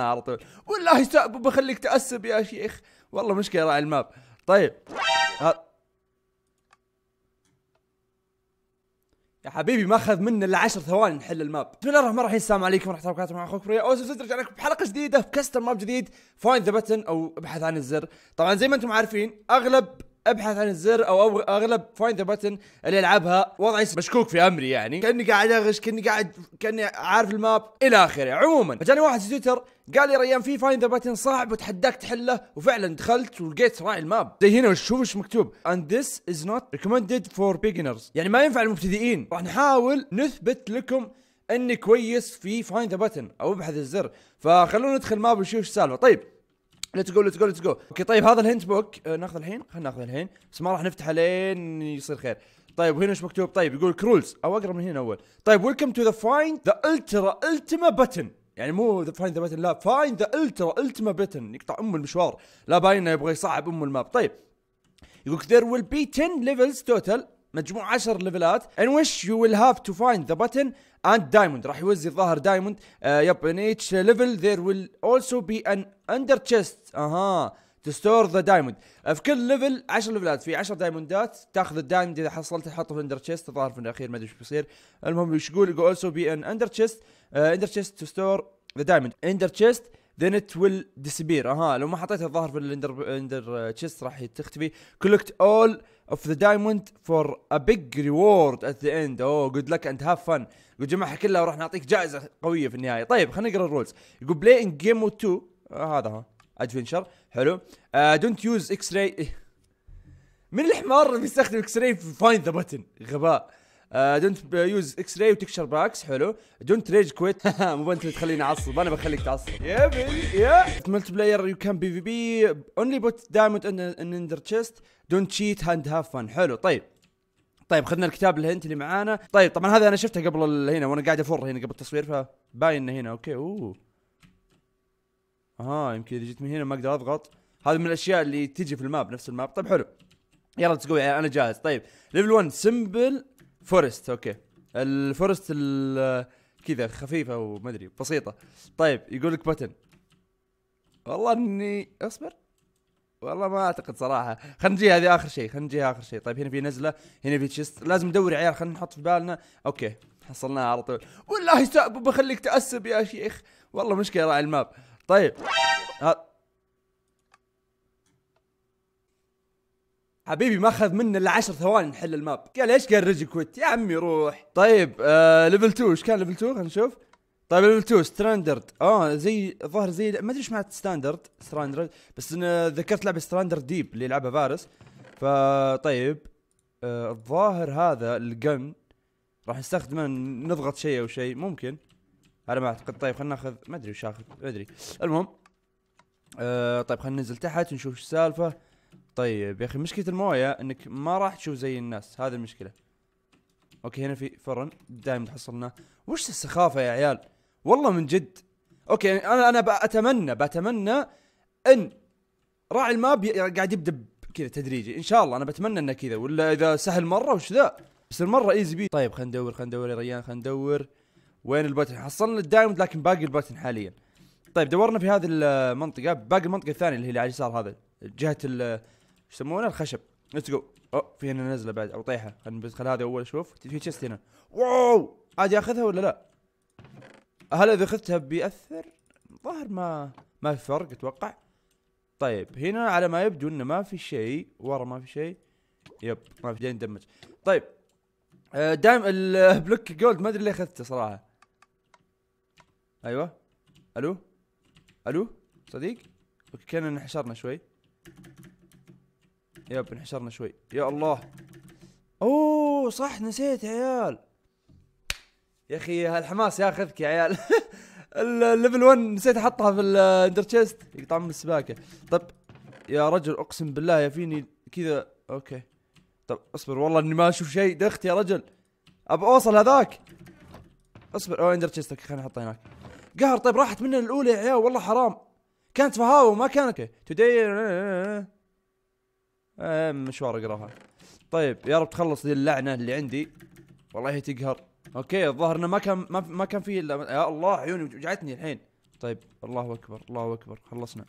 على طول والله سأب بخليك تأسب يا شيخ والله مشكلة راعي الماب طيب ها. يا حبيبي ما اخذ منا الا 10 ثواني نحل الماب بسم الله الرحمن الرحيم السلام عليكم ورحمه الله وبركاته مع اخوكم ريا اوسف رجع لكم بحلقه جديده في كاستر ماب جديد فايند ذا بتن او ابحث عن الزر طبعا زي ما انتم عارفين اغلب ابحث عن الزر او اغلب فايند ذا بتن اللي العبها وضعي مشكوك في امري يعني كاني قاعد اغش كاني قاعد كاني عارف الماب الى اخره عموما فجاني واحد في تويتر قال لي ريان في فايند ذا بتن صعب وتحداك تحله وفعلا دخلت ولقيت راعي الماب زي هنا شوف ايش مكتوب اند ذس از نوت ريكومندد فور بيجنرز يعني ما ينفع للمبتدئين راح نحاول نثبت لكم اني كويس في فايند ذا بتن او ابحث الزر فخلونا ندخل ماب ونشوف ايش السالفه طيب ليتس جو ليتس جو ليتس جو اوكي طيب هذا الهنت بوك آه، ناخذ الحين خلينا ناخذ الحين بس ما راح نفتحه لين يصير خير طيب وهنا ايش مكتوب طيب يقول كرولز او اقرا من هنا اول طيب ويلكم تو ذا فايند ذا الترا التما بتن يعني مو ذا فايند ذا بتن لا فايند ذا الترا التما بتن يقطع ام المشوار لا باين انه يبغى يصعب ام الماب طيب يقول ذير ويل بي 10 ليفلز توتال مجموع 10 ليفلات ان ويش يو ويل هاف تو فايند ذا بتن اند دايموند راح يوزي الظاهر دايموند آه، يب ان ايتش ليفل ذير ويل اولسو بي ان اندر تشيست اها ستور ذا دايموند في كل ليفل 10 ليفلات في 10 دايموندات تاخذ الدايموند اذا حصلته تحطه في الاندر تشيست الظاهر في الاخير ما ادري ايش بيصير المهم ايش يقول يقول اولسو بي ان اندر تشيست اندر تشيست ستور ذا دايموند اندر تشيست then it will disappear اها لو ما حطيتها الظاهر في الاندر اندر تشيست راح تختفي collect all of the diamond for a big reward at the end oh good luck and have fun يقول جمعها كلها وراح نعطيك جائزه قويه في النهايه طيب خلينا نقرا الرولز يقول بلاي ان جيم 2 آه، هذا ها ادفنشر حلو دونت يوز اكس راي من الحمار اللي بيستخدم اكس راي في فايند ذا بتن غباء دونت يوز اكس راي وتكشر باكس حلو دونت ريج كويت مو انت اللي تخليني اعصب انا بخليك تعصب يا بني يا ملتي بلاير يو كان بي في بي اونلي بوت دايموند ان اندر تشيست دونت تشيت هاند هاف فن حلو طيب طيب خذنا الكتاب الهنت اللي معانا طيب طبعا هذا انا شفته قبل هنا وانا قاعد افر هنا قبل التصوير فباين انه هنا اوكي اوه اها يمكن اذا جيت من هنا ما اقدر اضغط هذا من الاشياء اللي تجي في الماب نفس الماب طيب حلو يلا تسقوي يعني انا جاهز طيب ليفل 1 سمبل فورست اوكي الفورست كذا خفيفه وما ادري بسيطه طيب يقول لك بتن والله اني اصبر والله ما اعتقد صراحه خلينا نجيها هذه اخر شيء خلينا نجيها اخر شيء طيب هنا في نزله هنا في تشيست لازم ندور عيال خلينا نحط في بالنا اوكي حصلناها على طول والله سأب بخليك تاسب يا شيخ والله مشكله راعي الماب طيب حبيبي ما اخذ منا الا 10 ثواني نحل الماب قال ايش قال ريجي كويت يا عمي روح طيب آه ليفل 2 ايش كان ليفل 2 خلينا نشوف طيب ليفل 2 ستراندرد اه زي الظاهر زي ما ادري ايش معنى ستاندرد ستراندرد بس انا ذكرت لعبه ستراندرد ديب اللي يلعبها فارس فطيب آه الظاهر هذا الجن راح نستخدمه نضغط شيء او شيء ممكن انا ما اعتقد طيب خلينا ناخذ ما ادري وش اخذ ما ادري المهم آه طيب خلينا ننزل تحت ونشوف ايش السالفه طيب يا اخي مشكله المويه انك ما راح تشوف زي الناس هذه المشكله اوكي هنا في فرن دائما تحصلنا وش السخافه يا عيال والله من جد اوكي يعني انا انا بتمنى بتمنى ان راعي الماب يعني قاعد يبدا كذا تدريجي ان شاء الله انا بتمنى انه كذا ولا اذا سهل مره وش ذا بس المره ايزي بي طيب خلينا ندور خلينا ندور يا ريان خلينا ندور وين البتن حصلنا الدايموند لكن باقي البتن حاليا طيب دورنا في هذه المنطقه باقي المنطقه الثانيه اللي هي على اليسار هذا جهه ال يسمونه الخشب ليتس جو اوه في هنا نزله بعد او طيحه خلينا ندخل هذه اول اشوف في تشيست هنا واو عادي ياخذها ولا لا هل اذا اخذتها بيأثر؟ ظهر ما ما في فرق اتوقع طيب هنا على ما يبدو انه ما في شيء ورا ما في شيء يب ما في شيء ندمج طيب آه، دايم البلوك جولد ما ادري ليه اخذته صراحه ايوه الو الو صديق اوكي كان انحشرنا شوي يب انحشرنا شوي يا الله اوه صح نسيت يا عيال يا اخي هالحماس ياخذك يا عيال الليفل 1 نسيت احطها في الاندر تشيست يقطع من السباكه طب يا رجل اقسم بالله يا فيني كذا اوكي طب اصبر والله اني ما اشوف شيء دخت يا رجل ابى اوصل هذاك اصبر او اندر تشيست خلينا نحطه هناك قهر طيب راحت مننا الاولى يا عيال والله حرام كانت فهاوه ما كانت توداي آه، آه، آه، مشوار اقراها طيب يا رب تخلص ذي اللعنه اللي عندي والله تقهر اوكي الظاهر انه ما كان ما, كان فيه الا يا الله عيوني وجعتني الحين طيب الله اكبر الله اكبر خلصنا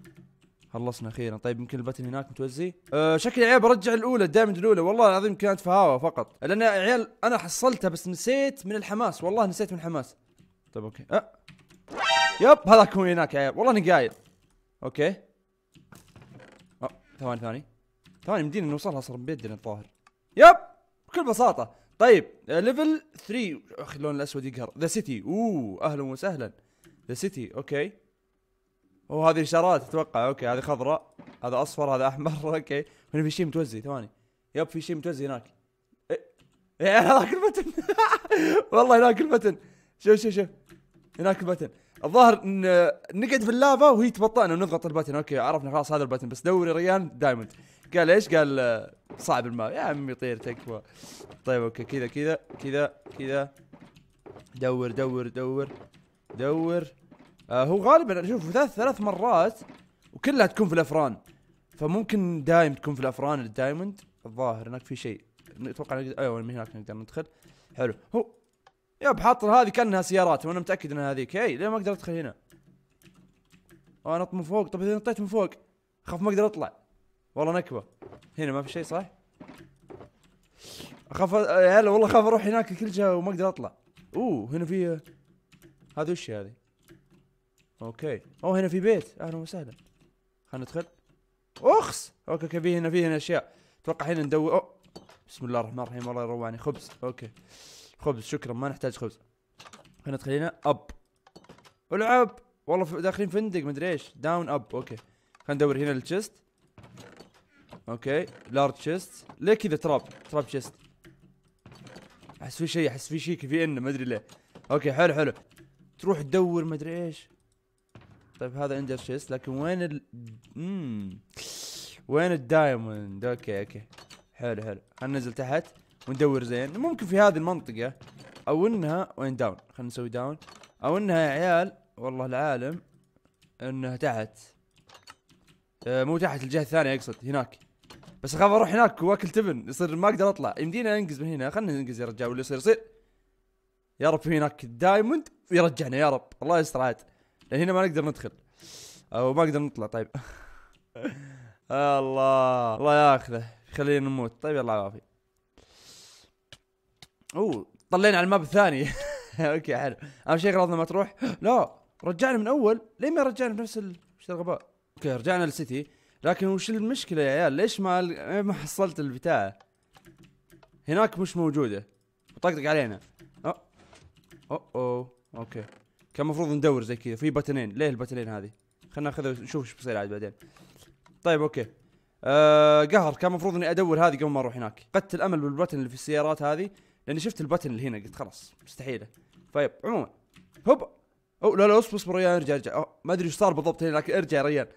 خلصنا اخيرا طيب يمكن البتن هناك متوزي أه شكلي عيب ارجع الاولى دائما الاولى والله العظيم كانت فهاوه فقط لان يا عيال انا حصلتها بس نسيت من الحماس والله نسيت من الحماس طيب اوكي أه. يب هذاك هو هناك يا عيال والله اني قايل اوكي أه. ثواني ثواني ثواني مدينة نوصلها صار بيدنا الظاهر يب بكل بساطة طيب ليفل آه، 3 اخي اللون الاسود يقهر ذا سيتي اوه اهلا وسهلا ذا سيتي اوكي اوه هذه اشارات اتوقع اوكي هذه خضراء هذا اصفر هذا احمر اوكي هنا في شيء متوزي ثواني يب في شيء متوزي هناك ايه هذاك البتن والله هناك البتن شوف شوف شوف هناك البتن الظاهر ان آه، نقعد في اللافا وهي تبطئنا ونضغط البتن اوكي عرفنا خلاص هذا البتن بس دوري ريان دايموند قال ايش؟ قال صعب الماء يا عمي طير تكفى طيب اوكي كذا كذا كذا كذا دور دور دور دور آه هو غالبا شوف ثلاث ثلاث مرات وكلها تكون في الافران فممكن دايم تكون في الافران الدايموند الظاهر هناك في شيء اتوقع نقدر ايوه من هناك نقدر ندخل حلو هو يب بحط هذه كانها سيارات وانا متاكد انها هذيك اي ليه ما اقدر ادخل هنا؟ انا اطمن من فوق طب اذا نطيت من فوق خاف ما اقدر اطلع والله نكبه هنا ما في شيء صح؟ اخاف يا هلا والله اخاف اروح هناك كل جهه وما اقدر اطلع اوه هنا في هذه وش هذه؟ اوكي اوه هنا في بيت اهلا وسهلا خلنا ندخل اخس اوكي اوكي في هنا في هنا اشياء اتوقع هنا ندور أوه. بسم الله الرحمن الرحيم والله يروعني خبز اوكي خبز شكرا ما نحتاج خبز خلنا ندخل هنا اب العب والله داخلين فندق مدري ايش داون اب اوكي خلنا ندور هنا الجست اوكي لارج تشيست ليه كذا تراب تراب تشيست احس في شيء احس في شيء في انه ما ادري ليه اوكي حلو حلو تروح تدور ما ادري ايش طيب هذا اندر تشيست لكن وين ال مم. وين الدايموند اوكي اوكي حلو حلو خلينا ننزل تحت وندور زين ممكن في هذه المنطقة او انها وين داون خلينا نسوي داون او انها يا عيال والله العالم انها تحت آه، مو تحت الجهة الثانية اقصد هناك بس اخاف اروح هناك واكل تبن يصير ما اقدر اطلع يمدينا انقز من هنا خلنا ننقز يا رجال واللي يصير يصير يا رب في هناك دايموند ويرجعنا يا رب الله يستر عاد لان هنا ما نقدر ندخل او ما نقدر نطلع طيب الله الله ياخذه خلينا نموت طيب يلا عافية اوه طلينا على الماب الثاني اوكي حلو اهم شيء اغراضنا ما تروح لا رجعنا من اول ليه ما رجعنا بنفس ال... الغباء اوكي رجعنا للسيتي لكن وش المشكله يا عيال ليش ما إيه، ما حصلت البتاعة؟ هناك مش موجوده طقطق علينا أو. أو أو اوكي كان المفروض ندور زي كذا في بتنين ليه البتنين هذه خلنا ناخذها ونشوف ايش بيصير عاد بعدين طيب اوكي آه قهر كان المفروض اني ادور هذه قبل ما اروح هناك فقدت الامل بالبتن اللي في السيارات هذه لاني شفت البتن اللي هنا قلت خلاص مستحيله طيب عموما هوب او لا لا اصبر اصبر يا ارجع ارجع ما ادري ايش صار بالضبط هنا لكن ارجع يا ريال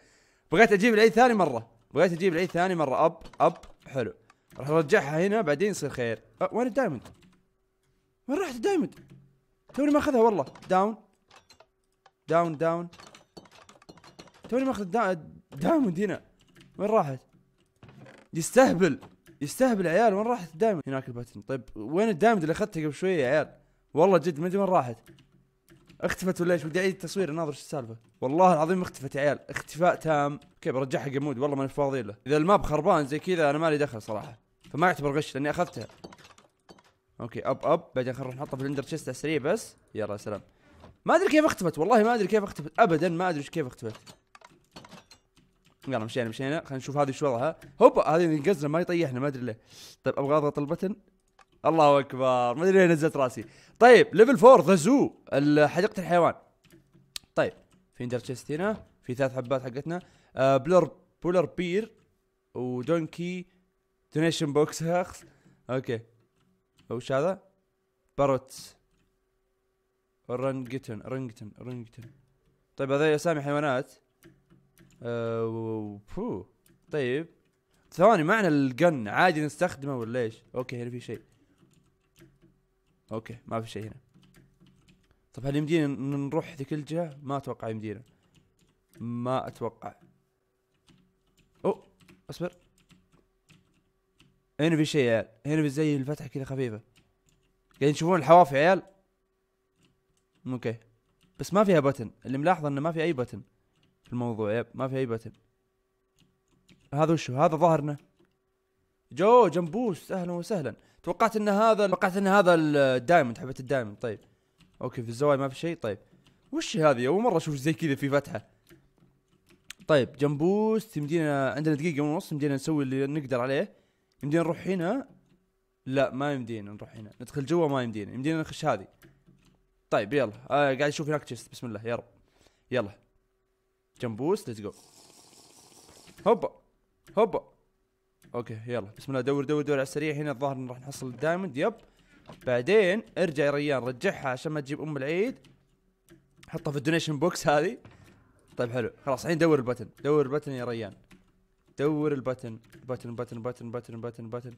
بغيت اجيب العيد ثاني مره بغيت اجيب العيد ثاني مره اب اب حلو راح ارجعها هنا بعدين يصير خير أه وين الدايموند؟ وين راحت الدايموند؟ توني ماخذها والله داون داون داون توني ماخذ الدايموند هنا وين راحت؟ يستهبل يستهبل عيال وين راحت الدايموند؟ هناك الباتن طيب وين الدايموند اللي اخذته قبل شويه يا عيال؟ والله جد ما ادري وين راحت اختفت ولا ايش بدي اعيد التصوير ناظر ايش السالفه والله العظيم اختفت يا عيال اختفاء تام اوكي برجعها جمود والله ماني فاضي له اذا الماب خربان زي كذا انا مالي دخل صراحه فما يعتبر غش لاني اخذتها اوكي اب اب بعدين خلينا نحطها في الاندر تشيست على السريع بس يلا سلام ما ادري كيف اختفت والله ما ادري كيف اختفت ابدا ما ادري كيف اختفت يلا مشينا مشينا خلينا نشوف هذه شو وضعها هوبا هذه ينقزنا ما يطيحنا ما ادري ليه طيب ابغى اضغط البتن الله اكبر ما ادري نزلت راسي طيب ليفل 4 ذا زو حديقه الحيوان طيب في اندر تشيست هنا في ثلاث حبات حقتنا آه بلور بولر بير ودونكي دونيشن بوكس هاخس اوكي وش هذا؟ باروتس رنجتن رنجتن رنجتن طيب هذا اسامي حيوانات آه طيب ثواني معنى الجن عادي نستخدمه ولا ايش؟ اوكي هنا في شيء اوكي ما في شيء هنا طب هل يمدينا نروح ذيك الجهة؟ ما اتوقع يمدينا ما اتوقع اوه اصبر هنا في شيء يا عيال هنا في زي الفتحة كذا خفيفة قاعدين تشوفون الحواف يا عيال اوكي بس ما فيها بتن اللي ملاحظ انه ما في اي بتن في الموضوع يب ما في اي بتن هذا وشو هذا ظهرنا جو جنبوس اهلا وسهلا توقعت ان هذا توقعت ان هذا الدايموند حبه الدايموند طيب اوكي في الزوايا ما في شيء طيب وش هذه اول مره اشوف زي كذا في فتحه طيب جمبوس يمدينا عندنا دقيقه ونص يمدينا نسوي اللي نقدر عليه يمدينا نروح هنا لا ما يمدينا نروح هنا ندخل جوا ما يمدينا يمدينا نخش هذه طيب يلا آه قاعد اشوف هناك تشيست بسم الله يا رب يلا جمبوس ليتس جو هوبا هوبا اوكي يلا بسم الله دور دور دور على السريع هنا الظاهر راح نحصل الدايموند يب بعدين ارجع يا ريان رجعها عشان ما تجيب ام العيد حطها في الدونيشن بوكس هذه طيب حلو خلاص الحين دور البتن دور البتن يا ريان دور البتن بتن بتن بتن بتن بتن بتن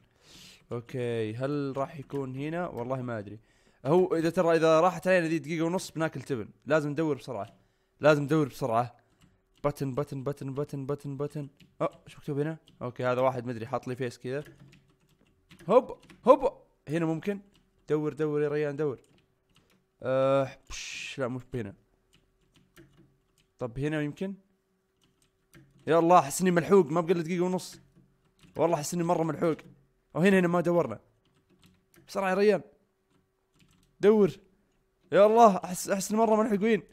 اوكي هل راح يكون هنا والله ما ادري هو اذا ترى اذا راحت علينا دقيقه ونص بناكل تبن لازم ندور بسرعه لازم ندور بسرعه بتن بتن بتن بتن بتن بتن اه ايش مكتوب هنا؟ اوكي هذا واحد مدري حاط لي فيس كذا هوب هوب هنا ممكن دور دور يا ريان دور آه بش لا مش هنا طب هنا يمكن يا الله احس اني ملحوق ما بقى دقيقه ونص والله احس اني مره ملحوق وهنا هنا ما دورنا بسرعه يا ريان دور يا الله احس احس اني مره ملحوقين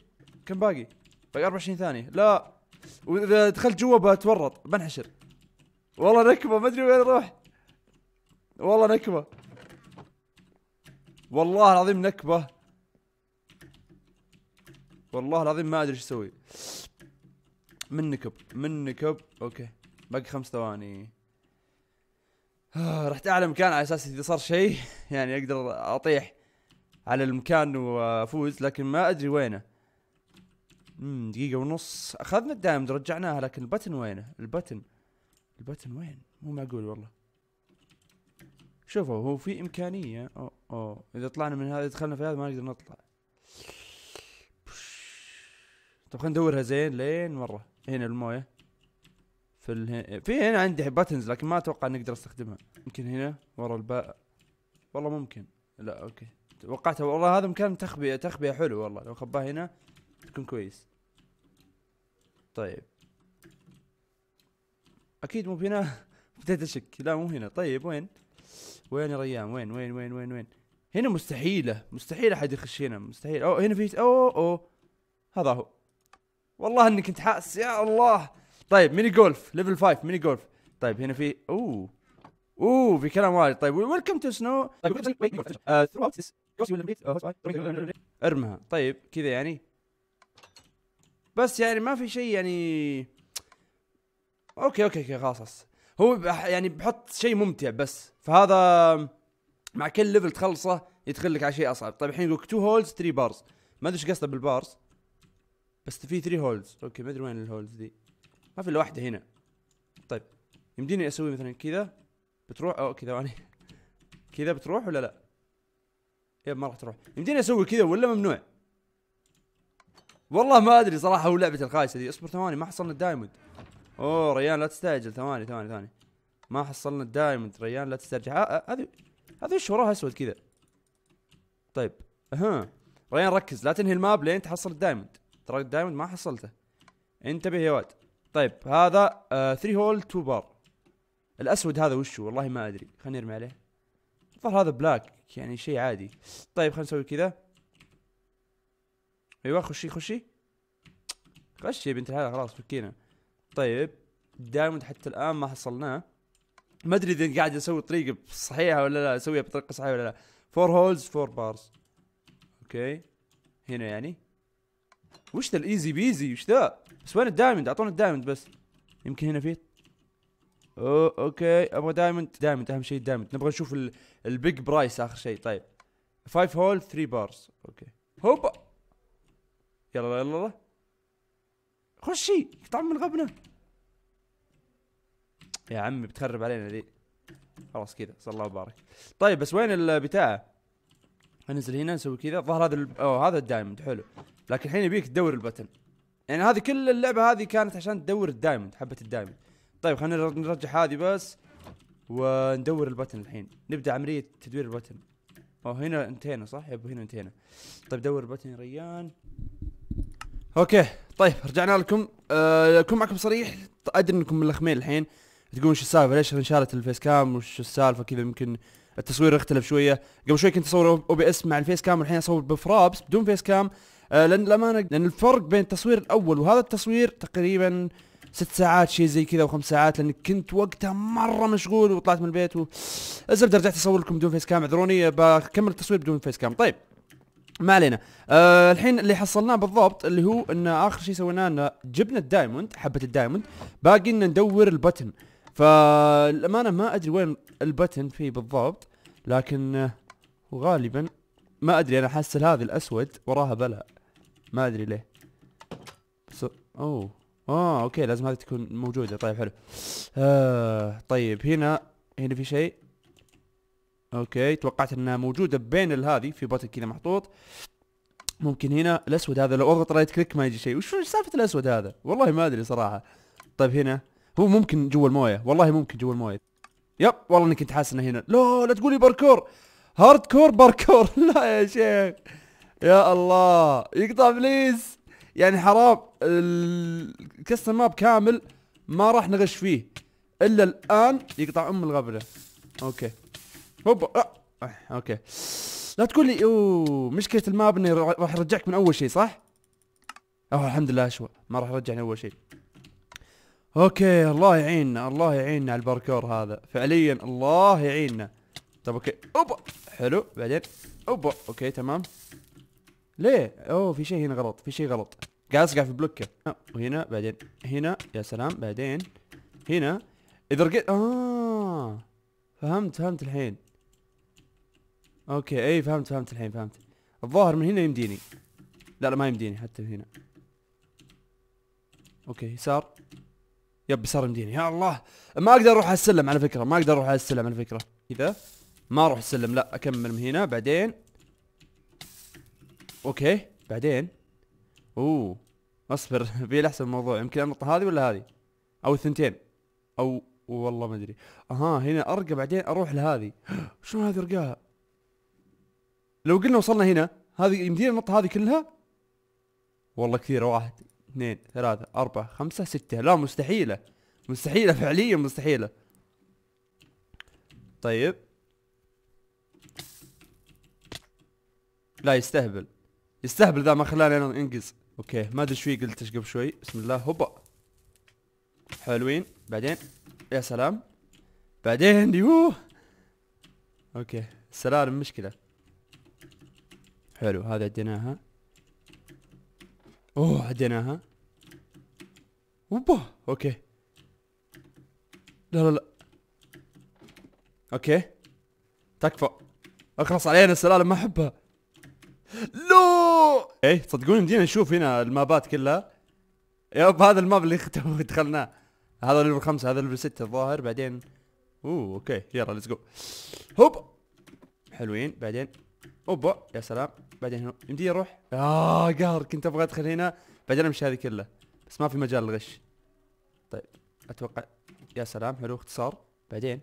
كم باقي؟ باقي 24 ثانيه لا واذا دخلت جوا بتورط بنحشر والله نكبه ما ادري وين اروح والله نكبه والله العظيم نكبه والله العظيم ما ادري ايش اسوي من نكب من نكب اوكي باقي خمس ثواني آه، رحت اعلى مكان على اساس اذا صار شيء يعني اقدر اطيح على المكان وافوز لكن ما ادري وينه امم دقيقة ونص اخذنا الدايمد رجعناها لكن البتن وينه؟ البتن البتن وين؟ مو معقول والله شوفوا هو في امكانية اوه اوه اذا طلعنا من هذا دخلنا في هذا ما نقدر نطلع طب خلينا ندورها زين لين مرة هنا الموية في اله... في هنا عندي باتنز لكن ما اتوقع اني اقدر استخدمها يمكن هنا ورا الباء والله ممكن لا اوكي توقعتها والله هذا مكان تخبئة تخبئة حلو والله لو خباه هنا تكون كويس طيب اكيد مو هنا بديت اشك لا مو هنا طيب وين وين يا ريان وين وين وين وين وين هنا مستحيله مستحيل احد يخش هنا مستحيل او هنا في او او هذا هو والله اني كنت حاس يا الله طيب ميني جولف ليفل 5 ميني جولف طيب هنا في اوه اوه في كلام وايد طيب ويلكم تو سنو طيب، ارمها طيب كذا يعني بس يعني ما في شيء يعني اوكي اوكي اوكي خلاص هو يعني بحط شيء ممتع بس فهذا مع كل ليفل تخلصه يدخل لك على شيء اصعب طيب الحين يقول لك 2 هولز 3 بارز ما ادري ايش قصده بالبارز بس في 3 هولز اوكي ما ادري وين الهولز دي ما في الا واحده هنا طيب يمديني اسوي مثلا كذا بتروح اوكي ثواني كذا بتروح ولا لا؟ يب ما راح تروح يمديني اسوي كذا ولا ممنوع؟ والله ما ادري صراحه هو لعبه الخايسه دي اصبر ثواني ما حصلنا الدايموند اوه ريان لا تستعجل ثواني ثواني ثواني ما حصلنا الدايموند ريان لا تسترجع هذه هذه وش وراها اسود كذا طيب ها ريان ركز لا تنهي الماب لين تحصل الدايموند ترى الدايموند ما حصلته انتبه يا واد طيب هذا 3 هول 2 بار الاسود هذا وش والله ما ادري خليني ارمي عليه الظاهر هذا بلاك يعني شيء عادي طيب خلينا نسوي كذا ايوه خشي خشي خشي يا بنت الحلال خلاص فكينا طيب دايموند حتى الان ما حصلناه ما ادري اذا قاعد اسوي طريقة صحيحه ولا لا اسويها بطريقه صحيحه ولا لا فور هولز فور بارز اوكي هنا يعني وش ذا الايزي بيزي وش ذا بس وين الدايموند اعطونا الدايموند بس يمكن هنا في اوه اوكي ابغى دايموند دايموند اهم شيء دايموند نبغى نشوف البيج برايس اخر شيء طيب 5 هول 3 بارز اوكي هوبا يلا يلا يلا خشي قطع من غبنا يا عمي بتخرب علينا ذي خلاص كذا صلى الله وبارك طيب بس وين البتاعه انزل هنا نسوي كذا ظهر هذا ال... اوه هذا الدايموند حلو لكن الحين يبيك تدور البتن يعني هذه كل اللعبه هذه كانت عشان تدور الدايموند حبه الدايموند طيب خلينا نرجع هذه بس وندور البتن الحين نبدا عمليه تدوير البتن اوه هنا انتهينا صح يبو هنا انتهينا طيب دور البتن يا ريان اوكي طيب رجعنا لكم أه اكون معكم صريح ادري انكم ملخمين الحين تقولون شو السالفه ليش انشالت الفيس كام وش السالفه كذا يمكن التصوير اختلف شويه قبل شوي كنت اصور او بي اس مع الفيس كام والحين اصور بفرابس بدون فيس كام أه لان الامانه لان الفرق بين التصوير الاول وهذا التصوير تقريبا ست ساعات شيء زي كذا وخمس ساعات لان كنت وقتها مره مشغول وطلعت من البيت و الزبده آه، رجعت اصور لكم بدون فيس كام اعذروني بكمل التصوير بدون فيس كام طيب ما علينا آه الحين اللي حصلناه بالضبط اللي هو ان اخر شيء سويناه ان جبنا الدايموند حبه الدايموند باقي ان ندور البتن فالامانه ما ادري وين البتن فيه بالضبط لكن وغالبا غالبا ما ادري انا حاسس هذه الاسود وراها بلا ما ادري ليه بس اوه اه اوكي لازم هذه تكون موجوده طيب حلو آه طيب هنا هنا في شيء اوكي توقعت انها موجوده بين هذه في بوتن كذا محطوط ممكن هنا الاسود هذا لو اضغط رايت كليك ما يجي شيء وش سالفه الاسود هذا والله ما ادري صراحه طيب هنا هو ممكن جوا المويه والله ممكن جوا المويه يب والله اني كنت حاسس انه هنا لا لا تقولي باركور هارد كور باركور لا يا شيخ يا الله يقطع بليز يعني حرام الكستم ماب كامل ما راح نغش فيه الا الان يقطع ام الغبله اوكي هوبا آه. اوكي لا تقول لي اوه مشكله الماب اني راح ارجعك من اول شيء صح؟ اوه الحمد لله اشوى ما راح يرجعني اول شيء اوكي الله يعيننا الله يعيننا على الباركور هذا فعليا الله يعيننا طب اوكي اوبا حلو بعدين اوبا اوكي تمام ليه اوه في شيء هنا غلط في شيء غلط قاعد اسقع في بلوكه آه، وهنا بعدين هنا يا سلام بعدين هنا اذا رقيت اه فهمت فهمت الحين اوكي اي فهمت فهمت الحين فهمت الظاهر من هنا يمديني لا لا ما يمديني حتى هنا اوكي يسار يب يسار يمديني يا الله ما اقدر اروح على السلم على فكره ما اقدر اروح على السلم على فكره كذا ما اروح السلم لا اكمل من هنا بعدين اوكي بعدين اوه اصبر في احسن الموضوع يمكن انط هذه ولا هذه او الثنتين او والله ما ادري اها هنا ارقى بعدين اروح لهذه شلون هذه ارقاها لو قلنا وصلنا هنا هذه يمدينا النقطة هذه كلها والله كثيرة واحد اثنين ثلاثة أربعة خمسة ستة لا مستحيلة مستحيلة فعليا مستحيلة طيب لا يستهبل يستهبل ذا ما خلاني انا انقز اوكي ما ادري شوي قلت ايش قبل شوي بسم الله هوبا حلوين بعدين يا سلام بعدين يوه اوكي السلالم مشكله حلو هذا عديناها اوه عديناها اوبا اوكي لا لا لا اوكي تكفى اخلص علينا السلالم ما احبها لو ايه تصدقون مدينا نشوف هنا المابات كلها يب هذا الماب اللي دخلناه هذا ليفل خمسة هذا ليفل ستة الظاهر بعدين اوه اوكي يلا ليتس جو هوب حلوين بعدين اوبا يا سلام بعدين هنا يمدي يروح يا آه، قهر كنت ابغى ادخل هنا بعدين امشي هذه كلها بس ما في مجال الغش طيب اتوقع يا سلام حلو اختصار بعدين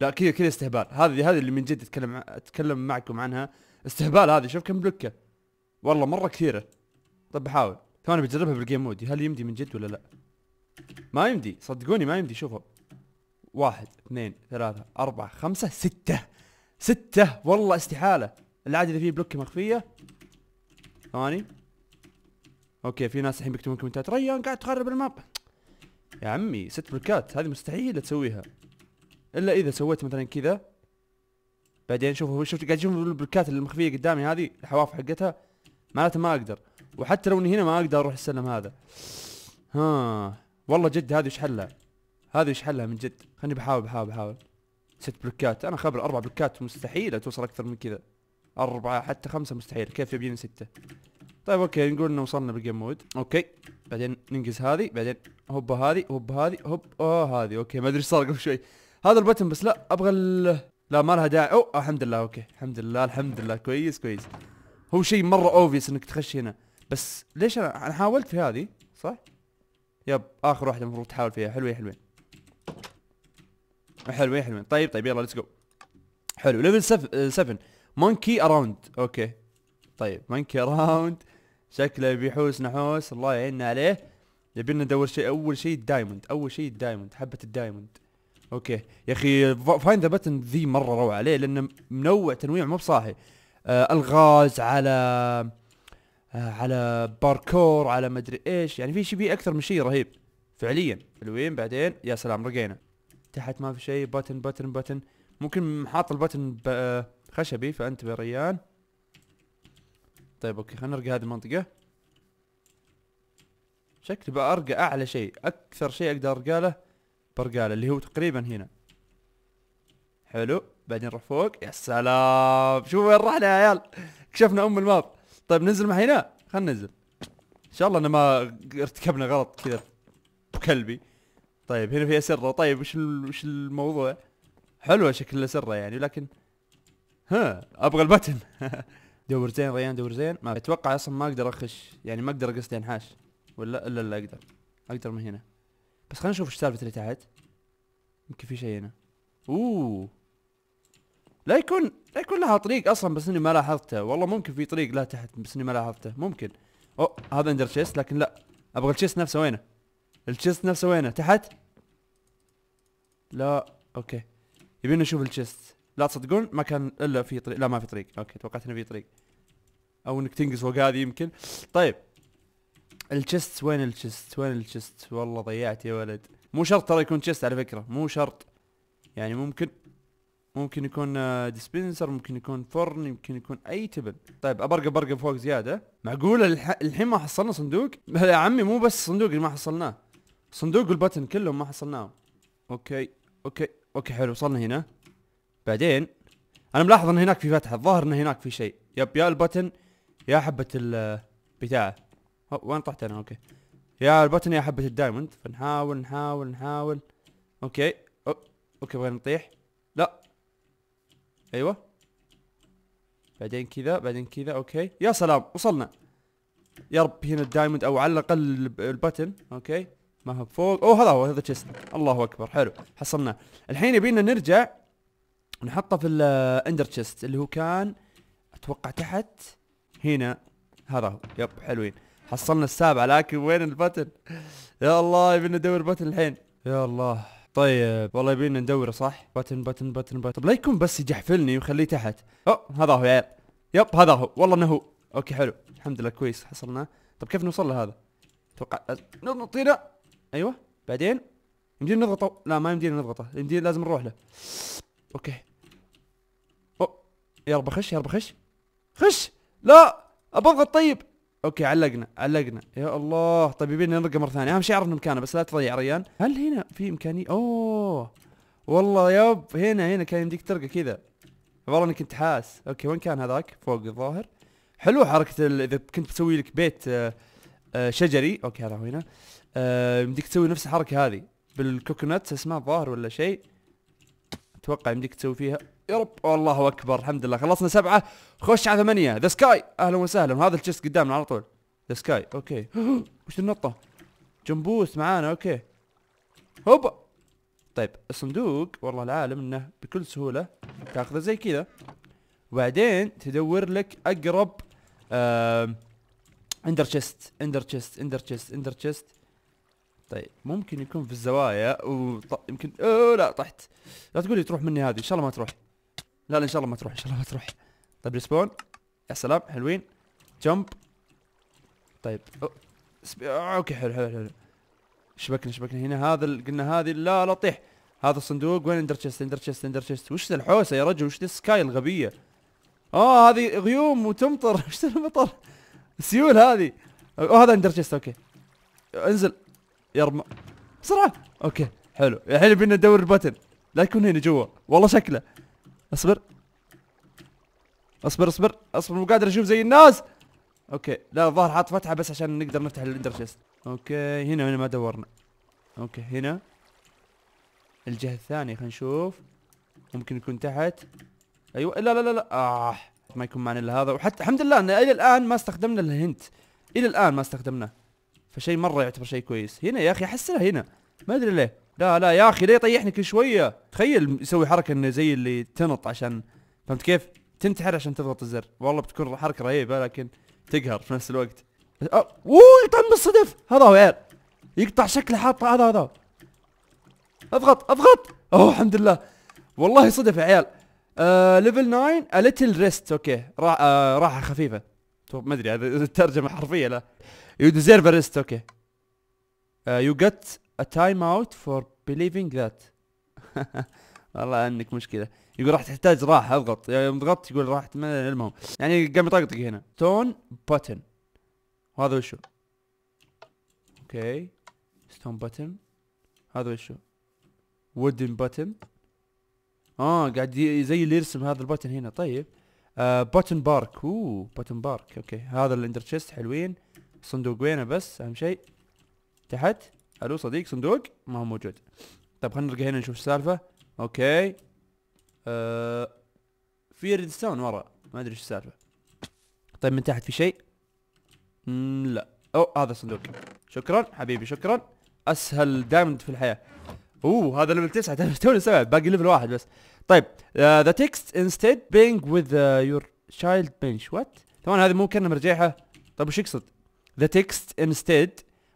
لا كذا كذا استهبال هذه هذه اللي من جد اتكلم اتكلم معكم عنها استهبال هذه شوف كم بلوكه والله مره كثيره طب بحاول ثواني بجربها بالجيم مود هل يمدي من جد ولا لا ما يمدي صدقوني ما يمدي شوفوا واحد اثنين ثلاثة أربعة خمسة ستة ستة والله استحالة العادي اذا في بلوك مخفيه ثاني اوكي في ناس الحين بيكتبون كومنتات ريان قاعد تخرب الماب يا عمي ست بلوكات هذه مستحيل تسويها الا اذا سويت مثلا كذا بعدين شوفوا شفت قاعد تشوف البلوكات المخفيه قدامي هذه الحواف حقتها معناته ما اقدر وحتى لو اني هنا ما اقدر اروح السلم هذا ها والله جد هذه ايش حلها هذه ايش حلها من جد خليني بحاول بحاول بحاول ست بلوكات انا خبر اربع بلوكات مستحيل توصل اكثر من كذا أربعة حتى خمسة مستحيل كيف يبين ستة طيب اوكي نقول انه وصلنا بالجيم مود اوكي بعدين ننقز هذه بعدين هوب هذه هوب هذه هوب اوه هذه اوكي ما ادري ايش صار قبل شوي هذا البتن بس لا ابغى ال... لا ما لها داعي اوه آه، الحمد لله اوكي الحمد لله الحمد لله كويس كويس هو شيء مره اوفيس انك تخش هنا بس ليش انا انا حاولت في هذه صح يب اخر واحده المفروض تحاول فيها حلوه حلوين حلوه حلوين طيب طيب يلا ليتس جو حلو ليفل 7 سف... مونكي اراوند اوكي طيب مونكي اراوند شكله بيحوس نحوس الله يعيننا عليه لنا ندور شيء اول شيء الدايموند اول شيء الدايموند حبه الدايموند اوكي يا اخي فايند ذا بتن ذي مره روعه عليه لانه منوع تنويع مو بصاحي آه الغاز على آه على باركور على مدري ايش يعني في شيء بيه اكثر من شيء رهيب فعليا حلوين بعدين يا سلام رقينا تحت ما في شيء بتن بتن بتن ممكن حاط البتن خشبي فأنت بريان طيب اوكي خلينا نرقى هذه المنطقة شكلي بأرقى أعلى شيء أكثر شيء أقدر أرقى له برقاله اللي هو تقريبا هنا حلو بعدين نروح فوق يا سلام شوف وين رحنا يا عيال كشفنا أم الماب طيب ننزل مع هنا خلينا ننزل ان شاء الله ان ما ارتكبنا غلط كذا بكلبي طيب هنا فيها سره طيب وش وش الموضوع حلوه شكل سره يعني لكن ها ابغى البتن دور زين ريان دور زين ما اتوقع اصلا ما اقدر اخش يعني ما اقدر قصدي انحاش ولا الا لا اقدر اقدر من هنا بس خلينا نشوف ايش سالفه اللي تحت يمكن في شيء هنا اوه لا يكون لا يكون لها طريق اصلا بس اني ما لاحظته والله ممكن في طريق لا تحت بس اني ما لاحظته ممكن اوه هذا اندر تشيست لكن لا ابغى التشيست نفسه وينه التشيست نفسه وينه تحت لا اوكي يبينا نشوف التشيست لا تصدقون ما كان الا في طريق لا ما في طريق اوكي توقعت انه في طريق او انك تنقز فوق هذه يمكن طيب الشست وين الشست وين الشست والله ضيعت يا ولد مو شرط ترى يكون تشست على فكره مو شرط يعني ممكن ممكن يكون ديسبنسر آه، ممكن يكون فرن يمكن يكون اي تبن طيب ابرقب برقب فوق زياده معقوله الحين ما حصلنا صندوق يا عمي مو بس صندوق اللي ما حصلناه صندوق والبتن كلهم ما حصلناهم اوكي اوكي اوكي حلو وصلنا هنا بعدين انا ملاحظ ان هناك في فتحه الظاهر ان هناك في شيء يب يا البتن يا حبه البتاعه وين طحت انا اوكي يا البتن يا حبه الدايموند فنحاول نحاول نحاول اوكي أو. اوكي بغينا نطيح لا ايوه بعدين كذا بعدين كذا اوكي يا سلام وصلنا يا رب هنا الدايموند او على الاقل البتن اوكي ما هو فوق اوه هذا هو هذا تشيست الله اكبر حلو حصلناه الحين يبينا نرجع نحطه في الاندر تشيست اللي هو كان اتوقع تحت هنا هذا هو يب حلوين حصلنا السابع لكن وين البتن يا الله يبينا ندور بتن الحين يا الله طيب والله يبينا ندوره صح بتن بتن بتن بتن طب لا يكون بس يجحفلني ويخليه تحت اوه هذا هو يا عيال يب هذا هو والله انه هو اوكي حلو الحمد لله كويس حصلناه طب كيف نوصل لهذا اتوقع نضغط هنا ايوه بعدين يمدينا نضغطه لا ما يمدينا نضغطه يمدينا لازم نروح له اوكي يا رب خش يا رب خش خش لا اضغط طيب اوكي علقنا علقنا يا الله طيب يبينا نرقى مره ثانيه اهم شيء عرفنا مكانه بس لا تضيع ريان هل هنا في امكانيه اوه والله يب هنا هنا كان يمديك ترقى كذا والله اني كنت حاس اوكي وين كان هذاك فوق الظاهر حلوه حركه اذا كنت بتسوي لك بيت آه، آه، شجري اوكي هذا هنا آه، يمديك تسوي نفس الحركه هذه بالكوكونات اسمها الظاهر ولا شيء اتوقع يمديك تسوي فيها يا رب والله اكبر الحمد لله خلصنا سبعه خش على ثمانيه ذا سكاي اهلا وسهلا هذا الشيست قدامنا على طول ذا سكاي اوكي وش النطه جمبوس معانا اوكي هوبا طيب الصندوق والله العالم انه بكل سهوله تاخذه زي كذا وبعدين تدور لك اقرب اندر تشيست اندر تشيست اندر تشيست اندر تشيست طيب ممكن يكون في الزوايا ويمكن وط... اوه لا طحت لا تقول لي تروح مني هذه ان شاء الله ما تروح لا لا ان شاء الله ما تروح ان شاء الله ما تروح طيب ريسبون يا سلام حلوين جمب طيب أو. سبي... اوكي حلو حلو حلو شبكنا شبكنا هنا هذا ال... قلنا هذه لا لا طيح هذا الصندوق وين اندر تشيست اندر تشيست اندر تشيست وش ذا الحوسه يا رجل وش ذا السكاي الغبيه اه هذه غيوم وتمطر وش ذا المطر السيول هذه وهذا اندر تشيست اوكي انزل يرمى بسرعه اوكي حلو الحين بدنا ندور البتن لا يكون هنا جوا والله شكله اصبر اصبر اصبر اصبر مو قادر اشوف زي الناس اوكي لا الظاهر حاط فتحه بس عشان نقدر نفتح الاندر شيست اوكي هنا هنا ما دورنا اوكي هنا الجهه الثانيه خلينا نشوف ممكن يكون تحت ايوه لا لا لا لا اه ما يكون معنا الا هذا وحتى الحمد لله ان الى الان ما استخدمنا الهنت الى الان ما استخدمناه فشيء مره يعتبر شيء كويس هنا يا اخي احسها هنا ما ادري ليه لا لا يا اخي ليه يطيحني كل شويه تخيل يسوي حركه انه زي اللي تنط عشان فهمت كيف تنتحر عشان تضغط الزر والله بتكون حركه رهيبه لكن تقهر في نفس الوقت اوه يطعم بالصدف هذا هو عيال يقطع شكله حاطه هذا هذا اضغط اضغط اوه الحمد لله والله صدف يا عيال آه ليفل 9 ا ليتل ريست اوكي راحه آه راحه خفيفه ما ادري هذا الترجمه حرفيه لا You deserve a rest, okay. Uh, you get a timeout for believing that. والله انك مشكلة. يقول راح تحتاج راحة اضغط، يوم ضغطت يقول راح المهم. يعني قام يطقطق هنا. تون بوتن. وهذا وشو؟ اوكي. ستون بوتن. هذا وشو؟ وودن بوتن. اه قاعد زي اللي يرسم هذا البوتن هنا، طيب. آه باتن بارك، اوه بوتن بارك، اوكي. هذا الاندر تشيست حلوين. صندوقين بس اهم شيء تحت الو صديق صندوق ما هو موجود طيب خلينا نرجع هنا نشوف السالفه اوكي أه في ريدستون ورا ما ادري ايش السالفه طيب من تحت في شيء لا او هذا صندوق شكرا حبيبي شكرا اسهل دايموند في الحياه اوه هذا ليفل 9 توني سبع باقي ليفل واحد بس طيب ذا تكست انستيد بينج وذ يور تشايلد بنش وات ثواني هذه مو كنا مرجعها طيب وش يقصد the text instead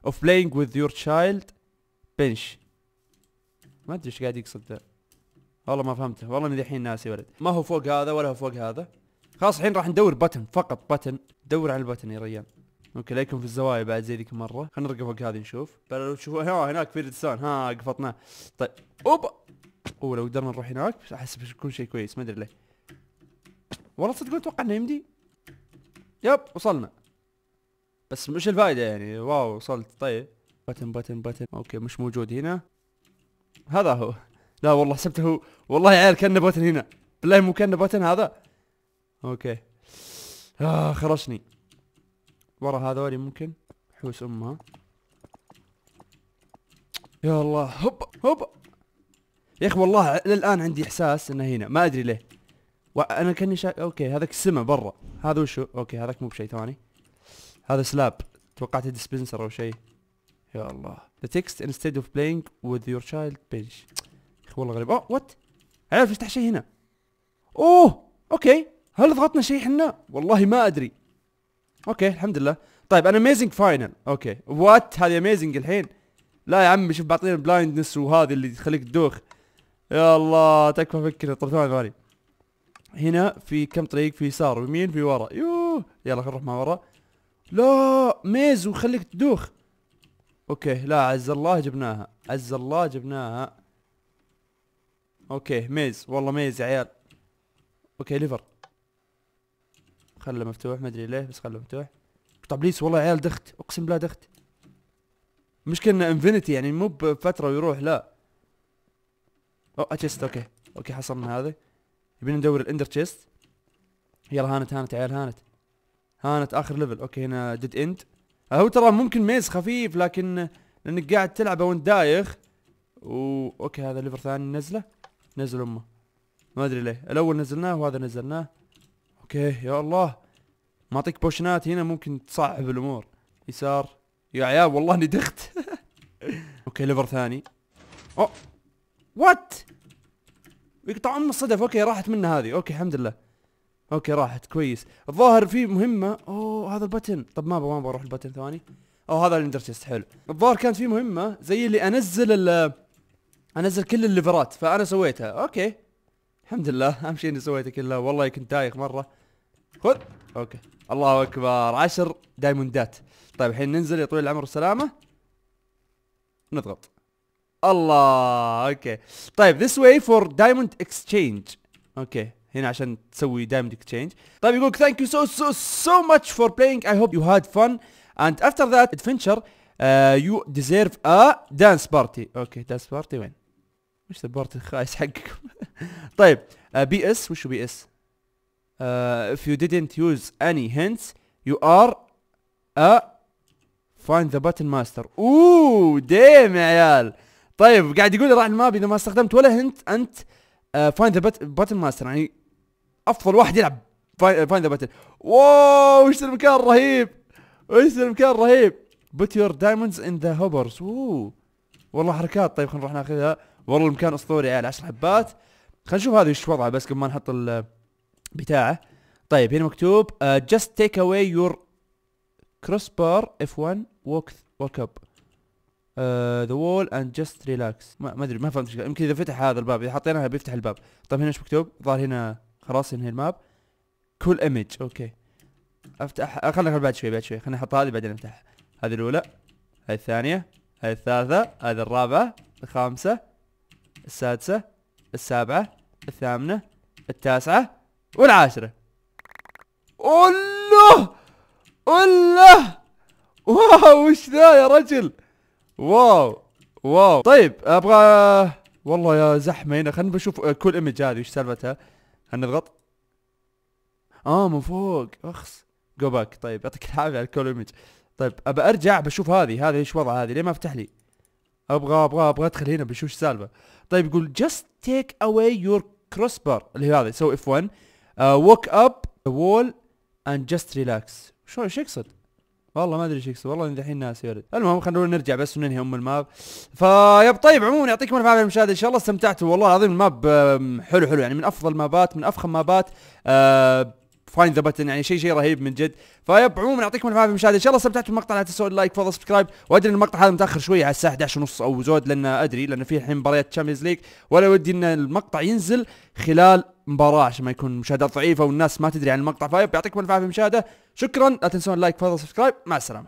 of playing with your child bench ما ادري ايش قاعد يقصد ده والله ما فهمته والله اني الحين ناسي ولد ما هو فوق هذا ولا هو فوق هذا خلاص الحين راح ندور بتن فقط بتن دور على البتن يا ريان اوكي لكم في الزوايا بعد زي ذيك المره خلينا نرقى فوق هذه نشوف لو تشوفوا ها هناك في ريدستون ها قفطناه طيب اوبا اوه لو قدرنا نروح هناك احس بيكون شيء كويس ما ادري ليه والله صدق اتوقع انه يمدي يب وصلنا بس مش الفايدة يعني واو وصلت طيب بتن بتن بتن اوكي مش موجود هنا هذا هو لا والله حسبته هو والله يا عيال كان بتن هنا بالله مو كان بتن هذا اوكي آه خرشني ورا هذولي ممكن حوس امها يا الله هوب هوب يا اخي والله للان عندي احساس انه هنا ما ادري ليه وانا كاني شا... اوكي هذاك السما برا هذا وشو اوكي هذاك مو بشيء ثاني هذا سلاب توقعت ديسبنسر او شيء يا الله ذا تكست instead of playing with your child page اخي والله غريب اوه وات عارف يفتح شيء هنا اوه اوكي هل ضغطنا شيء احنا والله ما ادري اوكي الحمد لله طيب انا اميزنج فاينل اوكي وات هذه اميزنج الحين لا يا عمي شوف بعطينا بلايندنس وهذه اللي تخليك تدوخ يا الله تكفى فكر طب ثواني ثواني هنا في كم طريق في يسار ويمين في ورا يوه يلا خلينا نروح مع ورا لا ميز وخليك تدوخ اوكي لا عز الله جبناها عز الله جبناها اوكي ميز والله ميز يا عيال اوكي ليفر خله مفتوح ما ادري ليه بس خله مفتوح طب ليس والله يا عيال دخت اقسم بالله دخت مشكلة انه انفينيتي يعني مو بفترة ويروح لا او اتشست اوكي اوكي حصلنا هذا يبينا ندور الاندر تشيست يلا هانت هانت يا عيال هانت هانت اخر ليفل اوكي هنا ديد اند آه، هو ترى ممكن ميز خفيف لكن لانك قاعد تلعبه وانت دايخ و... اوكي هذا ليفر ثاني نزله نزل امه ما ادري ليه الاول نزلناه وهذا نزلناه اوكي يا الله معطيك بوشنات هنا ممكن تصعب الامور يسار يا عيال والله اني دخت اوكي ليفر ثاني اوه وات يقطع ام الصدف اوكي راحت منه هذه اوكي الحمد لله اوكي راحت كويس الظاهر في مهمه اوه هذا البتن طب ما ما بروح البتن ثاني او هذا الاندر تشست حلو الظاهر كانت في مهمه زي اللي انزل ال انزل كل الليفرات فانا سويتها اوكي الحمد لله اهم شيء اني سويته كله والله كنت تايخ مره خذ اوكي الله اكبر عشر دايموندات طيب الحين ننزل يا طويل العمر والسلامه نضغط الله اوكي طيب this way for diamond exchange اوكي هنا عشان تسوي دايموند اكسشينج طيب يقولك ثانك يو سو سو سو ماتش فور بلاينج اي هوب يو هاد فن اند افتر ذات ادفنشر يو ديزيرف ا دانس بارتي اوكي دانس بارتي وين وش البارتي الخايس حقكم طيب بي اس وشو بي اس if you didn't use any hints you are a find the button master اوه ديم يا عيال طيب قاعد يقول راح الماب اذا ما استخدمت ولا هنت انت فايند ذا باتن ماستر يعني افضل واحد يلعب فاين ذا باتل واو ايش المكان الرهيب ايش المكان الرهيب بوت يور دايموندز ان ذا هوبرز والله حركات طيب خلينا نروح ناخذها والله المكان اسطوري عيال عشر حبات خلينا نشوف هذه ايش وضعه بس قبل ما نحط بتاعه طيب هنا مكتوب جاست تيك اواي يور كروس بار اف 1 ووك ووك اب ذا وول اند جاست ريلاكس ما ادري ما فهمت يمكن اذا فتح هذا الباب اذا حطيناها بيفتح الباب طيب هنا ايش مكتوب؟ ظهر هنا خلاص انهي الماب كل ايمج اوكي افتح خلنا بعد شوي بعد شوي خلنا نحط هذه بعدين افتحها هذه الاولى هذه الثانيه هذه الثالثه هذه الرابعه الخامسه السادسه السابعه الثامنه التاسعه والعاشره الله الله واو وش ذا يا رجل واو واو طيب ابغى والله يا زحمه هنا خلنا بشوف كل ايمج هذه وش سالفتها هنضغط اه من فوق اخس جو باك طيب يعطيك العافيه على الكول ايمج طيب ابى ارجع بشوف هذه هذه ايش وضعها هذه ليه ما فتح لي ابغى ابغى ابغى ادخل هنا بشوف ايش السالفه طيب يقول تيك اواي يور كروس بار اللي هي هذه سوي اف 1 ووك اب ذا وول اند and ريلاكس شو ايش يقصد والله ما ادري ايش يقصد والله اني دحين ناسي ولد المهم خلونا نرجع بس وننهي ام الماب فيب طيب عموما يعطيكم الف عافيه المشاهده ان شاء الله استمتعتوا والله العظيم الماب حلو حلو يعني من افضل مابات من افخم مابات أه فايند ذا بتن يعني شيء شيء رهيب من جد فيب عموما يعطيكم الف عافيه المشاهده ان شاء الله استمتعتوا بالمقطع لا تنسوا اللايك فولو سبسكرايب وادري ان المقطع هذا متاخر شويه على الساعه 11 ونص او زود لان ادري لان في الحين مباريات تشامبيونز ليج ولا ودي ان المقطع ينزل خلال مباراه عشان ما يكون مشاهدات ضعيفه والناس ما تدري عن المقطع فيب يعطيكم الف عافيه المشاهده شكرا لا تنسون اللايك فولو سبسكرايب مع السلامه